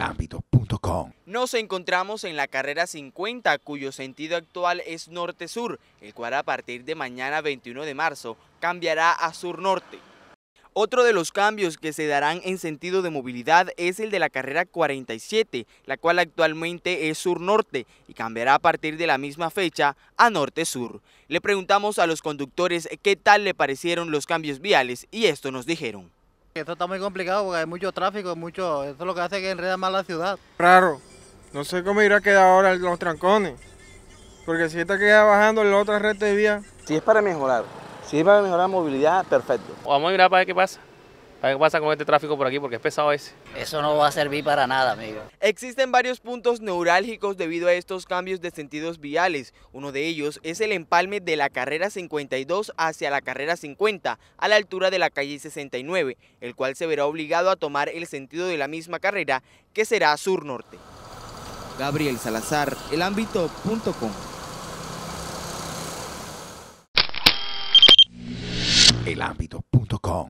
Ámbito.com Nos encontramos en la carrera 50, cuyo sentido actual es norte-sur, el cual a partir de mañana 21 de marzo cambiará a sur-norte. Otro de los cambios que se darán en sentido de movilidad es el de la carrera 47, la cual actualmente es sur-norte y cambiará a partir de la misma fecha a norte-sur. Le preguntamos a los conductores qué tal le parecieron los cambios viales y esto nos dijeron. Esto está muy complicado porque hay mucho tráfico, mucho. Eso es lo que hace que enreda más la ciudad. Raro, No sé cómo irá a quedar ahora los trancones. Porque si esta queda bajando la otra red de vía. Si es para mejorar, si es para mejorar la movilidad, perfecto. Vamos a mirar para ver qué pasa qué pasa con este tráfico por aquí porque es pesado ese. Eso no va a servir para nada, amigo. Existen varios puntos neurálgicos debido a estos cambios de sentidos viales. Uno de ellos es el empalme de la carrera 52 hacia la carrera 50, a la altura de la calle 69, el cual se verá obligado a tomar el sentido de la misma carrera, que será sur-norte. Gabriel Salazar, elambito.com. elambito.com